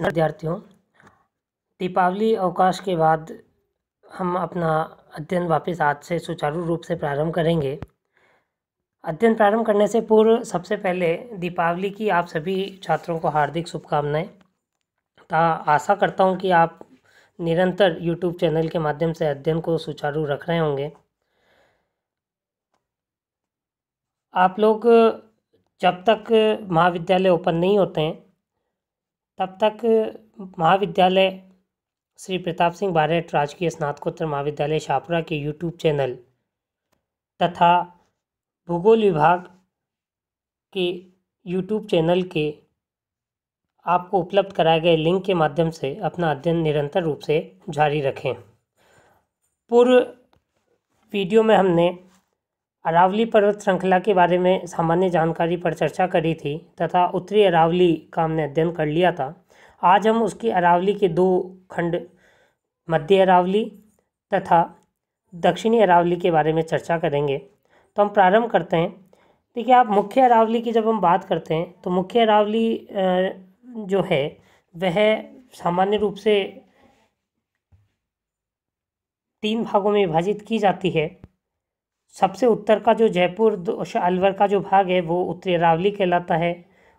विद्यार्थियों दीपावली अवकाश के बाद हम अपना अध्ययन वापस आज से सुचारू रूप से प्रारंभ करेंगे अध्ययन प्रारंभ करने से पूर्व सबसे पहले दीपावली की आप सभी छात्रों को हार्दिक शुभकामनाएं तथा आशा करता हूं कि आप निरंतर यूट्यूब चैनल के माध्यम से अध्ययन को सुचारू रख रहे होंगे आप लोग जब तक महाविद्यालय ओपन नहीं होते हैं तब तक महाविद्यालय श्री प्रताप सिंह बारेट राजकीय स्नातकोत्तर महाविद्यालय शाहपुरा के यूट्यूब चैनल तथा भूगोल विभाग के यूट्यूब चैनल के आपको उपलब्ध कराए गए लिंक के माध्यम से अपना अध्ययन निरंतर रूप से जारी रखें पूर्व वीडियो में हमने अरावली पर्वत श्रृंखला के बारे में सामान्य जानकारी पर चर्चा करी थी तथा उत्तरी अरावली का हमने अध्ययन कर लिया था आज हम उसकी अरावली के दो खंड मध्य अरावली तथा दक्षिणी अरावली के बारे में चर्चा करेंगे तो हम प्रारंभ करते हैं देखिए आप मुख्य अरावली की जब हम बात करते हैं तो मुख्य अरावली जो है वह सामान्य रूप से तीन भागों में विभाजित की जाती है सबसे उत्तर का जो जयपुर अलवर का जो भाग है वो उत्तरी अरावली कहलाता है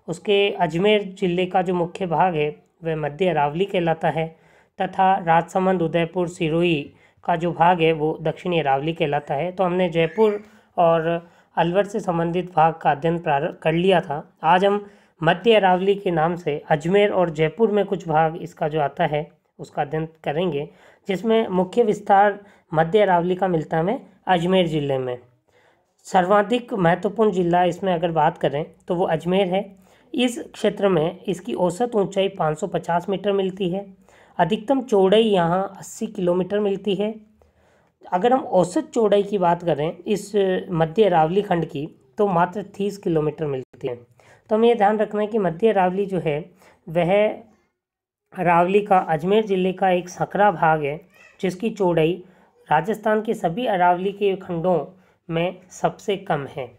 उसके अजमेर जिले का जो मुख्य भाग है वह मध्य अरावली कहलाता है तथा राजसमंद उदयपुर सिरोही का जो भाग है वो दक्षिणी अरावली कहलाता है तो हमने जयपुर और अलवर से संबंधित भाग का अध्ययन प्रारंभ कर लिया था आज हम मध्य अरावली के नाम से अजमेर और जयपुर में कुछ भाग इसका जो आता है उसका अध्ययन करेंगे जिसमें मुख्य विस्तार मध्य अरावली का मिलता है हमें अजमेर ज़िले में सर्वाधिक महत्वपूर्ण ज़िला इसमें अगर बात करें तो वो अजमेर है इस क्षेत्र में इसकी औसत ऊंचाई 550 मीटर मिलती है अधिकतम चौड़ाई यहाँ 80 किलोमीटर मिलती है अगर हम औसत चौड़ाई की बात करें इस मध्य अरावली खंड की तो मात्र तीस किलोमीटर मिलती है तो हमें यह ध्यान रखना है कि मध्य अरावली जो है वह अरावली का अजमेर ज़िले का एक सकरा भाग है जिसकी चौड़ाई राजस्थान के सभी अरावली के खंडों में सबसे कम है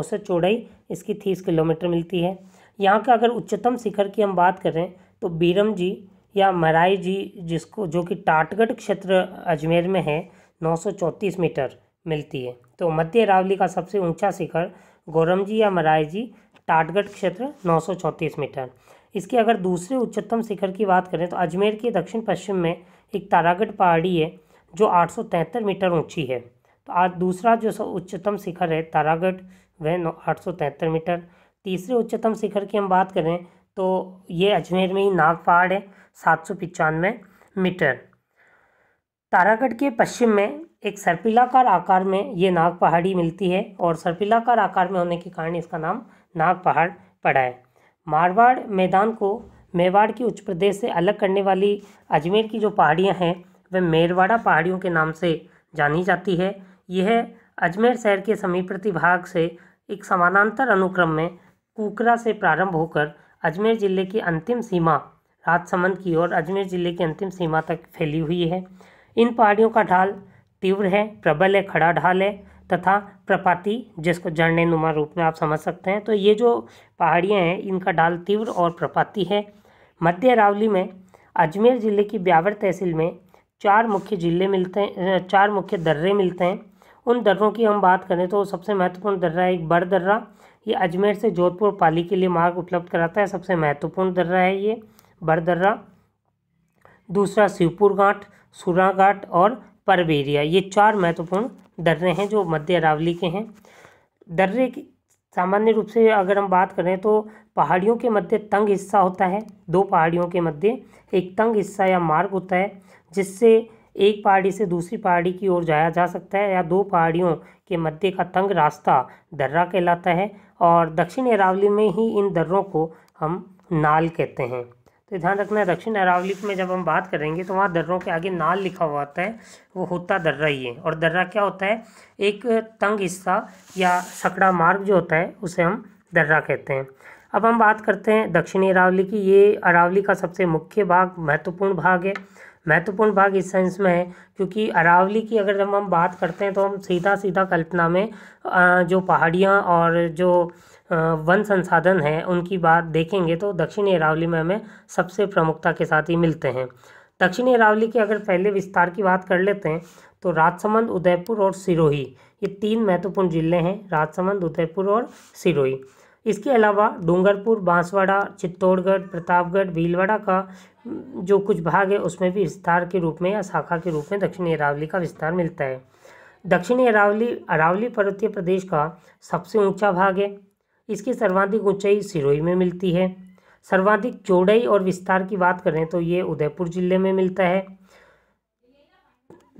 औसत चौड़ाई इसकी तीस किलोमीटर मिलती है यहाँ का अगर उच्चतम शिखर की हम बात करें तो बीरम जी या मराई जी जिसको जो कि टाटगढ़ क्षेत्र अजमेर में है चौंतीस मीटर मिलती है तो मध्य अरावली का सबसे ऊंचा शिखर गोरम जी या मराई जी टाटगढ़ क्षेत्र चौंतीस मीटर इसके अगर दूसरे उच्चतम शिखर की बात करें तो अजमेर के दक्षिण पश्चिम में एक तारागढ़ पहाड़ी है जो आठ मीटर ऊंची है तो आज दूसरा जो उच्चतम शिखर है तारागढ़ वह आठ मीटर तीसरे उच्चतम शिखर की हम बात करें तो ये अजमेर में ही नाग पहाड़ है सात सौ पचानवे मीटर तारागढ़ के पश्चिम में एक सर्पिलाकार आकार में ये नाग पहाड़ी मिलती है और सर्पिलाकार आकार में होने के कारण इसका नाम नाग पहाड़ पड़ा है मारवाड़ मैदान को मेवाड़ की उच्च प्रदेश से अलग करने वाली अजमेर की जो पहाड़ियाँ हैं व मेरवाड़ा पहाड़ियों के नाम से जानी जाती है यह अजमेर शहर के समीप्रति भाग से एक समानांतर अनुक्रम में कुकरा से प्रारंभ होकर अजमेर ज़िले की अंतिम सीमा राजसमंद की ओर अजमेर ज़िले की अंतिम सीमा तक फैली हुई है इन पहाड़ियों का ढाल तीव्र है प्रबल है खड़ा ढाल है तथा प्रपाती जिसको झरने नुमा रूप में आप समझ सकते हैं तो ये जो पहाड़ियाँ हैं इनका ढाल तीव्र और प्रपाती है मध्य अरावली में अजमेर ज़िले की ब्यावर तहसील में चार मुख्य जिले मिलते हैं चार मुख्य दर्रे मिलते हैं उन दर्रों की हम बात करें तो सबसे महत्वपूर्ण दर्रा है एक बड़ दर्रा ये अजमेर से जोधपुर पाली के लिए मार्ग उपलब्ध कराता है सबसे महत्वपूर्ण दर्रा है ये बड़ दर्रा दूसरा शिवपुर घाट सूरा घाट और परबेरिया ये चार महत्वपूर्ण दर्रे हैं जो मध्य अरावली के हैं दर्रे की सामान्य रूप से अगर हम बात करें तो पहाड़ियों के मध्य तंग हिस्सा होता है दो पहाड़ियों के मध्य एक तंग हिस्सा या मार्ग होता है जिससे एक पहाड़ी से दूसरी पहाड़ी की ओर जाया जा सकता है या दो पहाड़ियों के मध्य का तंग रास्ता दर्रा कहलाता है और दक्षिण अरावली में ही इन दर्रों को हम नाल कहते हैं तो ध्यान रखना है दक्षिण अरावली में जब हम बात करेंगे तो वहाँ दर्रों के आगे नाल लिखा हुआ होता है वो होता दर्रा ही है और दर्रा क्या होता है एक तंग हिस्सा या सकड़ा मार्ग जो होता है उसे हम दर्रा कहते हैं अब हम बात करते हैं दक्षिणी अरावली की ये अरावली का सबसे मुख्य भाग महत्वपूर्ण भाग है महत्वपूर्ण भाग इस सेंस में है क्योंकि अरावली की अगर जब हम बात करते हैं तो हम सीधा सीधा कल्पना में जो पहाड़ियाँ और जो वन संसाधन हैं उनकी बात देखेंगे तो दक्षिणी अरावली में हमें सबसे प्रमुखता के साथ ही मिलते हैं दक्षिणी अरावली के अगर पहले विस्तार की बात कर लेते हैं तो राजसमंद उदयपुर और सिरोही ये तीन महत्वपूर्ण ज़िले हैं राजसमंद उदयपुर और सिरोही इसके अलावा डूंगरपुर बांसवाड़ा चित्तौड़गढ़ प्रतापगढ़ भीलवाड़ा का जो कुछ भाग है उसमें भी विस्तार के रूप में या शाखा के रूप में दक्षिणी अरावली का विस्तार मिलता है दक्षिणी अरावली अरावली पर्वतीय प्रदेश का सबसे ऊंचा भाग है इसकी सर्वाधिक ऊंचाई सिरोही में मिलती है सर्वाधिक चौड़ाई और विस्तार की बात करें तो ये उदयपुर जिले में मिलता है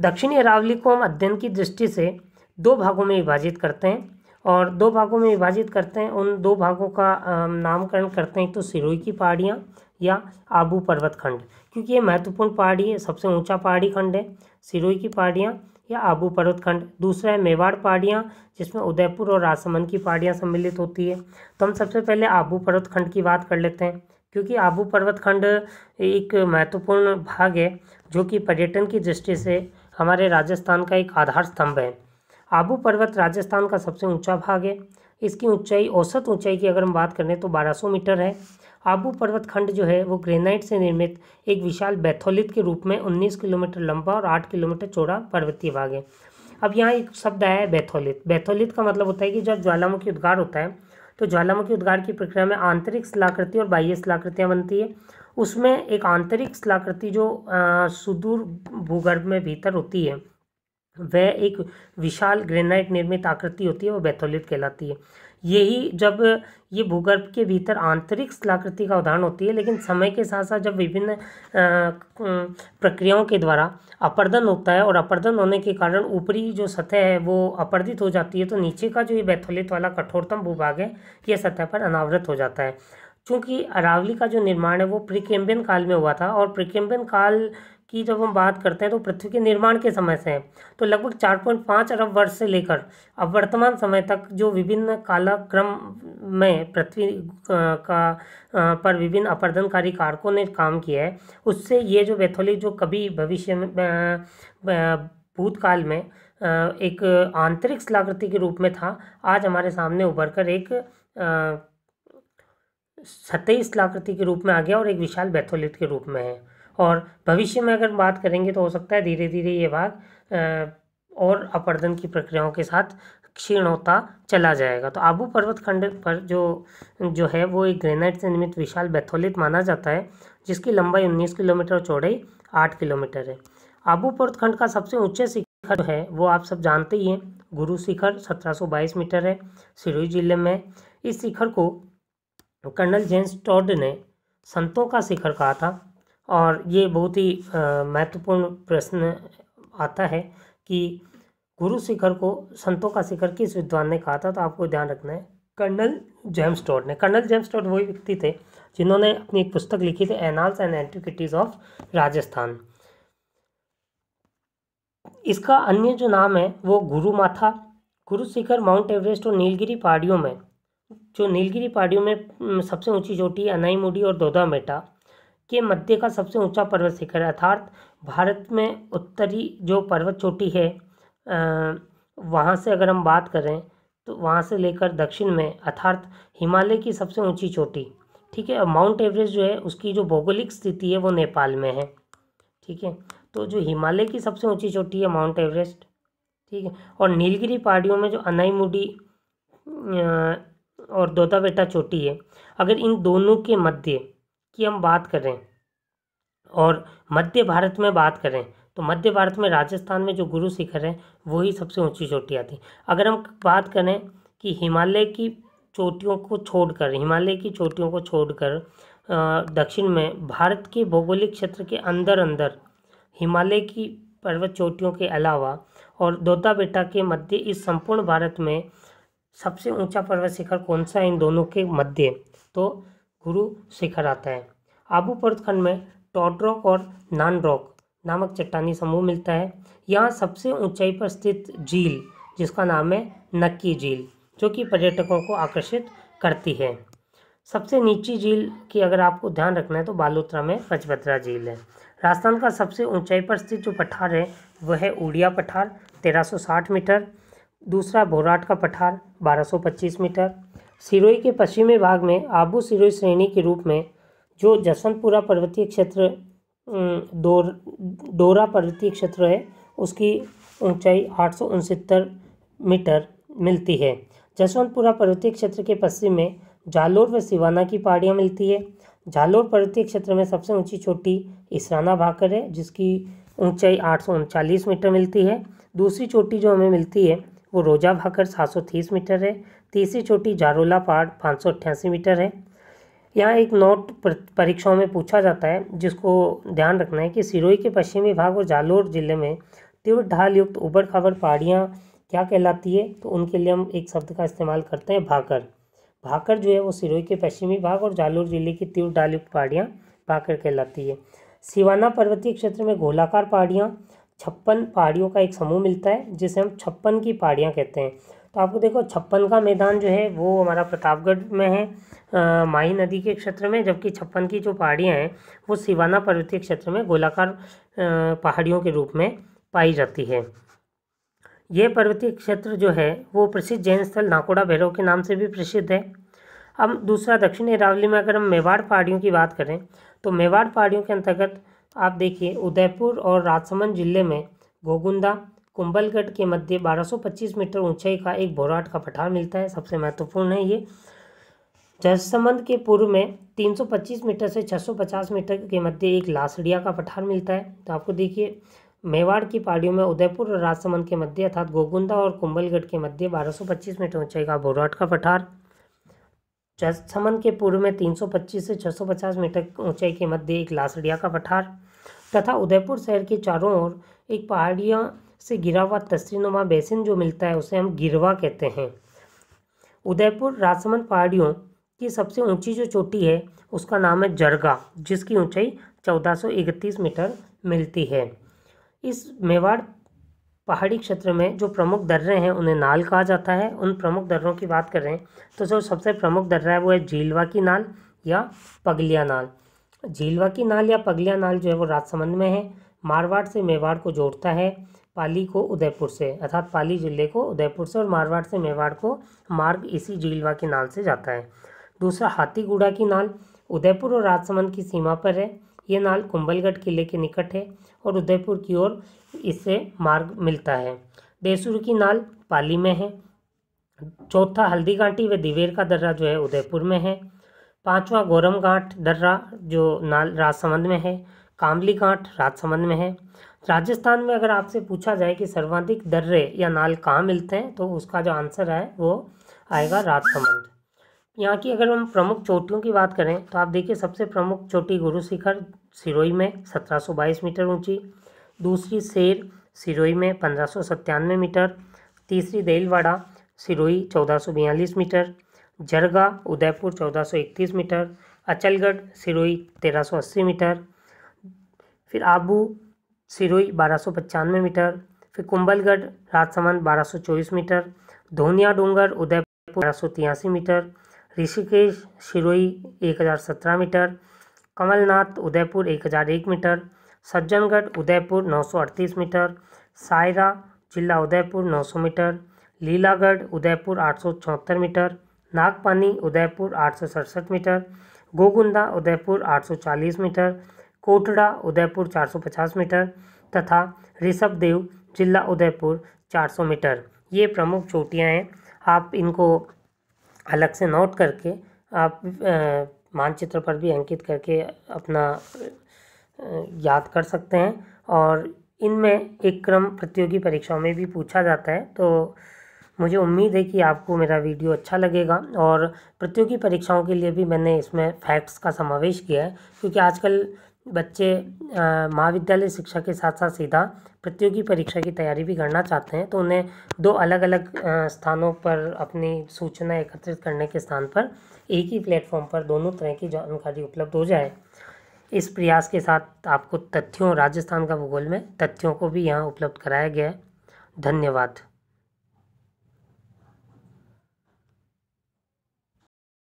दक्षिणी अरावली को हम अध्ययन की दृष्टि से दो भागों में विभाजित करते हैं और दो भागों में विभाजित करते हैं उन दो भागों का नामकरण करते हैं तो सिरोई की पहाड़ियाँ या आबू पर्वत खंड क्योंकि ये महत्वपूर्ण पहाड़ी है सबसे ऊंचा पहाड़ी खंड है सिरोई की पहाड़ियाँ या आबू पर्वत खंड दूसरा है मेवाड़ पहाड़ियाँ जिसमें उदयपुर और राजसमंद की पहाड़ियाँ सम्मिलित होती है तो हम सबसे पहले आबू पर्वत खंड की बात कर लेते हैं क्योंकि आबू पर्वत खंड एक महत्वपूर्ण भाग है जो कि पर्यटन की दृष्टि से हमारे राजस्थान का एक आधार स्तंभ है आबू पर्वत राजस्थान का सबसे ऊंचा भाग है इसकी ऊंचाई औसत ऊंचाई की अगर हम बात करें तो 1200 मीटर है आबू पर्वत खंड जो है वो ग्रेनाइट से निर्मित एक विशाल बैथोलित के रूप में 19 किलोमीटर लंबा और 8 किलोमीटर चौड़ा पर्वतीय भाग है अब यहाँ एक शब्द आया है बैथोलित बैथोलित का मतलब होता है कि जब ज्वालामुखी उद्गार होता है तो ज्वालामुखी उद्गार की प्रक्रिया में आंतरिक स्थलाकृति और बाह्य स्थलाकृतियाँ बनती है उसमें एक आंतरिक सलाकृति जो सुदूर भूगर्भ में भीतर होती है वह एक विशाल ग्रेनाइट निर्मित आकृति होती है वो बेथोलिट कहलाती है यही जब ये भूगर्भ के भीतर आंतरिक स्थलाकृति का उदाहरण होती है लेकिन समय के साथ साथ जब विभिन्न प्रक्रियाओं के द्वारा अपर्दन होता है और अपर्दन होने के कारण ऊपरी जो सतह है वो अपर्दित हो जाती है तो नीचे का जो ये बैथोलित वाला कठोरतम भूभाग है यह सतह पर अनावृत हो जाता है क्योंकि अरावली का जो निर्माण है वो प्रिकेम्बियन काल में हुआ था और प्रिकेम्बियन काल की जब हम बात करते हैं तो पृथ्वी के निर्माण के समय से है तो लगभग चार पॉइंट पाँच अरब वर्ष से लेकर अब वर्तमान समय तक जो विभिन्न कालाक्रम में पृथ्वी का पर विभिन्न अपर्दनकारी कारकों ने काम किया है उससे ये जो वैथोलिक जो कभी भविष्य में भूतकाल में एक आंतरिक स्थलाकृति के रूप में था आज हमारे सामने उभर कर एक सतही स्थलाकृति के रूप में आ गया और एक विशाल बेथोलिट के रूप में है और भविष्य में अगर बात करेंगे तो हो सकता है धीरे धीरे ये भाग और अपर्दन की प्रक्रियाओं के साथ क्षीण होता चला जाएगा तो आबू पर्वत खंड पर जो जो है वो एक ग्रेनाइट से निर्मित विशाल बैथोलित माना जाता है जिसकी लंबाई 19 किलोमीटर और चौड़ाई 8 किलोमीटर है आबू पर्वत खंड का सबसे ऊंचे शिखर है वो आप सब जानते ही हैं गुरु शिखर 1722 मीटर है सिरोही जिले में इस शिखर को कर्नल जेम्स टॉड ने संतों का शिखर कहा था और ये बहुत ही महत्वपूर्ण प्रश्न आता है कि गुरु शिखर को संतों का शिखर किस विद्वान ने कहा था तो आपको ध्यान रखना है कर्नल जेम्स टॉड ने कर्नल जेम्स टॉड वही व्यक्ति थे जिन्होंने अपनी एक पुस्तक लिखी थी annals and antiquities of Rajasthan इसका अन्य जो नाम है वो गुरु माथा गुरु शिखर माउंट एवरेस्ट और नीलगिरी पहाड़ियों में जो नीलगिरी पहाड़ियों में सबसे ऊंची चोटी अनाईमुडी और दोदा मेटा के मध्य का सबसे ऊंचा पर्वत शिखर अर्थात भारत में उत्तरी जो पर्वत चोटी है वहाँ से अगर हम बात करें तो वहाँ से लेकर दक्षिण में अर्थात हिमालय की सबसे ऊंची चोटी ठीक है और माउंट एवरेस्ट जो है उसकी जो भौगोलिक स्थिति है वो नेपाल में है ठीक है तो जो हिमालय की सबसे ऊंची चोटी है माउंट एवरेस्ट ठीक है और नीलगिरी पहाड़ियों में जो अनाईमुडी और दोताबेटा चोटी है अगर इन दोनों के मध्य की हम बात करें और मध्य भारत में बात करें तो मध्य भारत में राजस्थान में जो गुरु शिखर हैं वही सबसे ऊंची चोटियाँ थी अगर हम बात करें कि हिमालय की चोटियों को छोड़कर हिमालय की चोटियों को छोड़कर दक्षिण में भारत के भौगोलिक क्षेत्र के अंदर अंदर हिमालय की पर्वत चोटियों के अलावा और दोता बेटा के मध्य इस संपूर्ण भारत में सबसे ऊंचा पर्वत शिखर कौन सा है इन दोनों के मध्य तो गुरु शिखर आता है आबू पर्वतखंड में रॉक और नान रॉक नामक चट्टानी समूह मिलता है यहाँ सबसे ऊंचाई पर स्थित झील जिसका नाम है नक्की झील जो कि पर्यटकों को आकर्षित करती है सबसे नीची झील की अगर आपको ध्यान रखना है तो बालोत्रा में पचभद्रा झील है राजस्थान का सबसे ऊंचाई पर स्थित जो पठार है वह है उड़िया पठार 1360 मीटर दूसरा भोराट का पठार 1225 मीटर सिरोही के पश्चिमी भाग में आबू सिरोही श्रेणी के रूप में जो जसवंतपुरा पर्वतीय क्षेत्र डोर डोरा पर्वतीय क्षेत्र है उसकी ऊंचाई आठ मीटर मिलती है जसवंतपुरा पर्वतीय क्षेत्र के पश्चिम में जालोर व सिवाना की पहाड़ियाँ मिलती है जालोर पर्वतीय क्षेत्र में सबसे ऊंची चोटी इसराना भाकर है जिसकी ऊंचाई आठ मीटर मिलती है दूसरी चोटी जो हमें मिलती है वो रोजा भाकर सात मीटर है तीसरी चोटी जारोला पहाड़ पाँच मीटर है यहाँ एक नोट परीक्षाओं में पूछा जाता है जिसको ध्यान रखना है कि सिरोही के पश्चिमी भाग और जालोर जिले में तीव्र ढाल युक्त उबड़ खाबड़ पहाड़ियाँ क्या कहलाती है तो उनके लिए हम एक शब्द का इस्तेमाल करते हैं भाकर भाकर जो है वो सिरोही के पश्चिमी भाग और जालोर जिले की तीव्र ढाल युक्त पहाड़ियाँ भाकर कहलाती है सिवाना पर्वतीय क्षेत्र में गोलाकार पहाड़ियाँ छप्पन पहाड़ियों का एक समूह मिलता है जिसे हम छप्पन की पहाड़ियाँ कहते हैं तो आपको देखो छप्पन का मैदान जो है वो हमारा प्रतापगढ़ में है आ, माही नदी के क्षेत्र में जबकि छप्पन की जो पहाड़ियाँ हैं वो सिवाना पर्वतीय क्षेत्र में गोलाकार पहाड़ियों के रूप में पाई जाती है ये पर्वतीय क्षेत्र जो है वो प्रसिद्ध जैन स्थल नाकोड़ा भैरव के नाम से भी प्रसिद्ध है अब दूसरा दक्षिण अरावली में अगर हम मेवाड़ पहाड़ियों की बात करें तो मेवाड़ पहाड़ियों के अंतर्गत आप देखिए उदयपुर और राजसमंद जिले में गोगुंदा कुंभलगढ़ के मध्य 1225 मीटर ऊंचाई का एक बोराट का पठार मिलता है सबसे महत्वपूर्ण है ये जसमंद के पूर्व में 325 मीटर से 650 मीटर के मध्य एक लासड़िया का पठार मिलता है तो आपको देखिए मेवाड़ की पहाड़ियों में उदयपुर और राजसमंद के मध्य अर्थात गोगुंदा और कुंभलगढ़ के मध्य 1225 मीटर ऊंचाई का बोराट का पठार चमन के पूर्व में 325 से 650 मीटर ऊंचाई के मध्य एक लासड़िया का पठार तथा उदयपुर शहर के चारों ओर एक पहाड़िया से गिरा हुआ तस्रीनुमा बेसिन जो मिलता है उसे हम गिरवा कहते हैं उदयपुर राजसमंद पहाड़ियों की सबसे ऊंची जो चोटी है उसका नाम है जरगा जिसकी ऊंचाई 1431 मीटर मिलती है इस मेवाड़ पहाड़ी क्षेत्र में जो प्रमुख दर्रे हैं उन्हें नाल कहा जाता है उन प्रमुख दर्रों की बात कर रहे हैं तो जो सबसे प्रमुख दर्रा है वो है झीलवा की नाल या पगलिया नाल झीलवा की नाल या पगलिया नाल जो है वो राजसमंद में है मारवाड़ से मेवाड़ को जोड़ता है पाली को उदयपुर से अर्थात पाली जिले को उदयपुर से और मारवाड़ से मेवाड़ को मार्ग इसी झीलवा की नाल से जाता है दूसरा हाथीगुड़ा की नाल उदयपुर और राजसमंद की सीमा पर है ये नाल कुंभलगढ़ किले के निकट है और उदयपुर की ओर इससे मार्ग मिलता है देसुर की नाल पाली में है चौथा हल्दी घाटी व दिवेर का दर्रा जो है उदयपुर में है पांचवा गोरम घाट दर्रा जो नाल राजसमंद में है कामली घाट राजसमंद में है राजस्थान में अगर आपसे पूछा जाए कि सर्वाधिक दर्रे या नाल कहाँ मिलते हैं तो उसका जो आंसर है वो आएगा राजसमंद यहाँ की अगर हम प्रमुख चोटियों की बात करें तो आप देखिए सबसे प्रमुख चोटी गुरु शिखर सिरोई में 1722 मीटर ऊंची दूसरी शेर सिरोई में पंद्रह मीटर तीसरी देलवाड़ा सिरोई चौदह metre Jarga Udaipur 1431 metre Achalgarh Sirohi 1380 metre फिर आबू सिरोई बारह मीटर फिर कुंभलगढ़ राजसमंद बारह मीटर धोनिया डूंगर उदयपुर बारह मीटर ऋषिकेश सिरोही एक हज़ार सत्रह मीटर कमलनाथ उदयपुर एक हज़ार एक मीटर सज्जनगढ़ उदयपुर नौ सौ अड़तीस मीटर सायरा जिला उदयपुर नौ सौ मीटर लीलागढ़ उदयपुर आठ सौ चौहत्तर मीटर नागपानी उदयपुर आठ सौ सड़सठ मीटर गोगुंदा उदयपुर आठ सौ चालीस मीटर कोटड़ा उदयपुर चार सौ पचास मीटर तथा ऋषभदेव जिला उदयपुर चार सौ मीटर ये प्रमुख चोटियाँ हैं आप इनको अलग से नोट करके आप मानचित्र पर भी अंकित करके अपना याद कर सकते हैं और इनमें एक क्रम प्रतियोगी परीक्षाओं में भी पूछा जाता है तो मुझे उम्मीद है कि आपको मेरा वीडियो अच्छा लगेगा और प्रतियोगी परीक्षाओं के लिए भी मैंने इसमें फैक्ट्स का समावेश किया है क्योंकि आजकल बच्चे महाविद्यालय शिक्षा के साथ साथ सीधा प्रतियोगी परीक्षा की तैयारी भी करना चाहते हैं तो उन्हें दो अलग अलग स्थानों पर अपनी सूचना एकत्रित करने के स्थान पर एक ही प्लेटफॉर्म पर दोनों तरह की जानकारी उपलब्ध हो जाए इस प्रयास के साथ आपको तथ्यों राजस्थान का भूगोल में तथ्यों को भी यहाँ उपलब्ध कराया गया है धन्यवाद